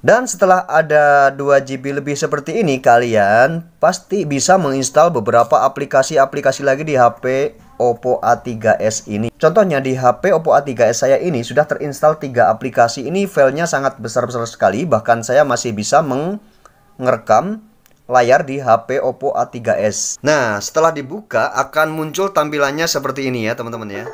Dan setelah ada 2 GB lebih seperti ini, kalian pasti bisa menginstal beberapa aplikasi-aplikasi lagi di HP Oppo A3s ini. Contohnya di HP Oppo A3s saya ini sudah terinstal 3 aplikasi ini filenya sangat besar-besar sekali. Bahkan saya masih bisa mengerekam layar di HP Oppo A3s. Nah, setelah dibuka akan muncul tampilannya seperti ini ya teman-teman ya.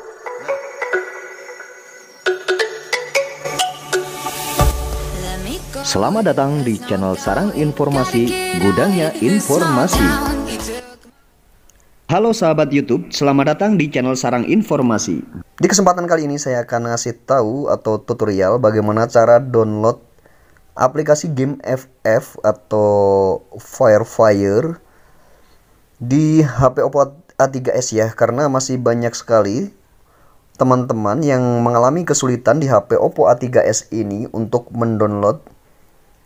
Selamat datang di channel Sarang Informasi, gudangnya informasi. Halo sahabat YouTube, selamat datang di channel Sarang Informasi. Di kesempatan kali ini saya akan ngasih tahu atau tutorial bagaimana cara download aplikasi game FF atau Firefire di HP Oppo A3s ya karena masih banyak sekali teman-teman yang mengalami kesulitan di HP Oppo A3s ini untuk mendownload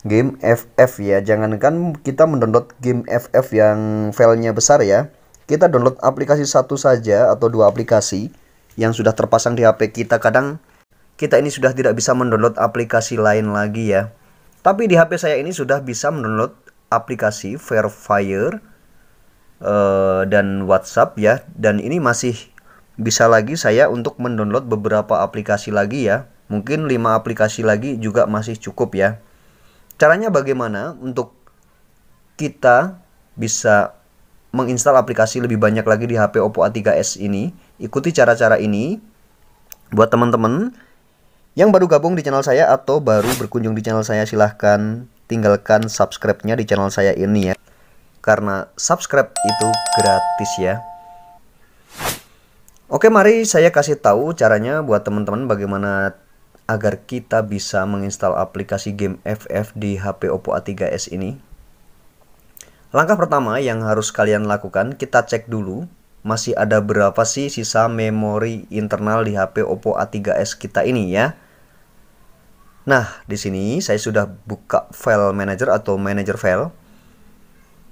game FF ya. Jangankan kita mendownload game FF yang filenya besar ya. Kita download aplikasi satu saja atau dua aplikasi yang sudah terpasang di HP kita. Kadang kita ini sudah tidak bisa mendownload aplikasi lain lagi ya. Tapi di HP saya ini sudah bisa mendownload aplikasi Fairfire uh, eh, dan WhatsApp ya. Dan ini masih bisa lagi saya untuk mendownload beberapa aplikasi lagi ya. Mungkin lima aplikasi lagi juga masih cukup ya. Caranya bagaimana untuk kita bisa menginstal aplikasi lebih banyak lagi di HP Oppo A3s ini? Ikuti cara-cara ini buat teman-teman yang baru gabung di channel saya atau baru berkunjung di channel saya silahkan tinggalkan subscribe-nya di channel saya ini ya. Karena subscribe itu gratis ya. Oke, mari saya kasih tahu caranya buat teman-teman bagaimana agar kita bisa menginstal aplikasi game FF di HP Oppo A3s ini? Langkah pertama yang harus kalian lakukan, kita cek dulu masih ada berapa sih sisa memori internal di HP Oppo A3s kita ini ya. Nah, di sini saya sudah buka file manager atau manager file.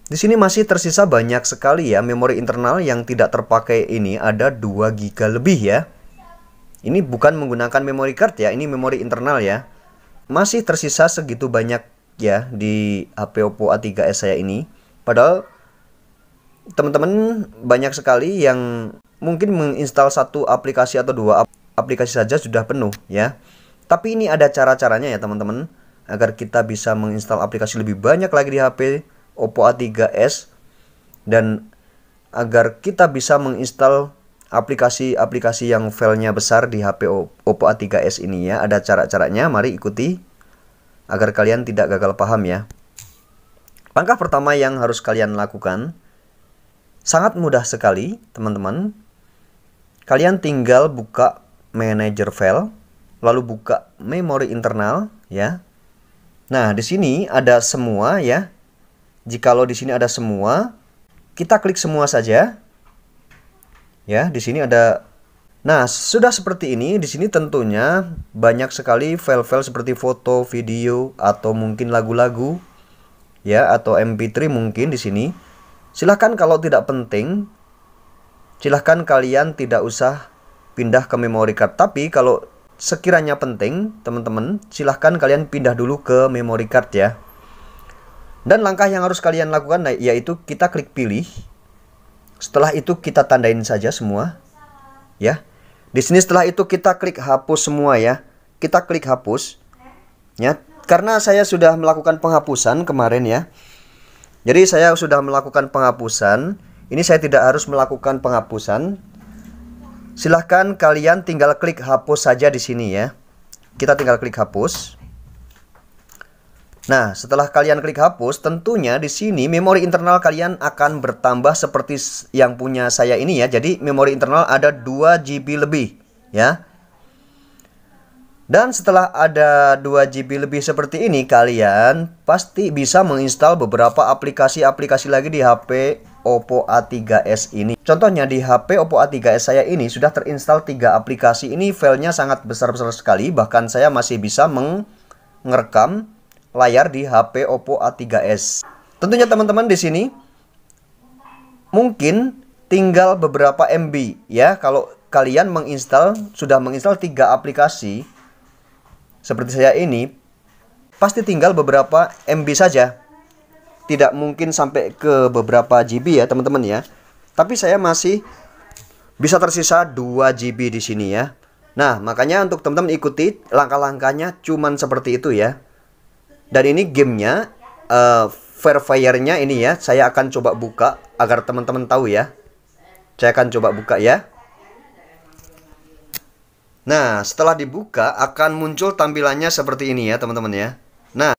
Di sini masih tersisa banyak sekali ya memori internal yang tidak terpakai ini ada 2 GB lebih ya. Ini bukan menggunakan memory card ya, ini memori internal ya. Masih tersisa segitu banyak ya di HP Oppo A3s saya ini. Padahal teman-teman banyak sekali yang mungkin menginstal satu aplikasi atau dua aplikasi saja sudah penuh ya. Tapi ini ada cara-caranya ya teman-teman agar kita bisa menginstal aplikasi lebih banyak lagi di HP Oppo A3s dan agar kita bisa menginstal aplikasi-aplikasi yang filenya besar di HP Oppo A3s ini ya. Ada cara-caranya, mari ikuti agar kalian tidak gagal paham ya. Langkah pertama yang harus kalian lakukan sangat mudah sekali, teman-teman. Kalian tinggal buka manager file, lalu buka memori internal ya. Nah, di sini ada semua ya. Jikalau di sini ada semua, kita klik semua saja. Ya, di sini ada Nah, sudah seperti ini, di sini tentunya banyak sekali file-file seperti foto, video, atau mungkin lagu-lagu, ya, atau MP3 mungkin di sini. Silahkan kalau tidak penting, silahkan kalian tidak usah pindah ke memory card. Tapi kalau sekiranya penting, teman-teman, silahkan kalian pindah dulu ke memory card ya. Dan langkah yang harus kalian lakukan nah, yaitu kita klik pilih, setelah itu kita tandain saja semua. Ya. Di sini setelah itu kita klik hapus semua ya. Kita klik hapus. Ya, karena saya sudah melakukan penghapusan kemarin ya. Jadi saya sudah melakukan penghapusan. Ini saya tidak harus melakukan penghapusan. Silahkan kalian tinggal klik hapus saja di sini ya. Kita tinggal klik hapus. Nah, setelah kalian klik hapus, tentunya di sini memori internal kalian akan bertambah seperti yang punya saya ini ya. Jadi memori internal ada 2 GB lebih ya. Dan setelah ada 2 GB lebih seperti ini, kalian pasti bisa menginstal beberapa aplikasi-aplikasi lagi di HP Oppo A3s ini. Contohnya di HP Oppo A3s saya ini sudah terinstal 3 aplikasi ini filenya sangat besar-besar sekali bahkan saya masih bisa mengerekam layar di HP Oppo A3s. Tentunya teman-teman di sini mungkin tinggal beberapa MB ya kalau kalian menginstal sudah menginstal tiga aplikasi seperti saya ini pasti tinggal beberapa MB saja. Tidak mungkin sampai ke beberapa GB ya teman-teman ya. Tapi saya masih bisa tersisa 2 GB di sini ya. Nah, makanya untuk teman-teman ikuti langkah-langkahnya cuman seperti itu ya. Dan ini gamenya, uh, eh, fair fire-nya ini ya, saya akan coba buka agar teman-teman tahu ya. Saya akan coba buka ya. Nah, setelah dibuka akan muncul tampilannya seperti ini ya, teman-teman ya. Nah,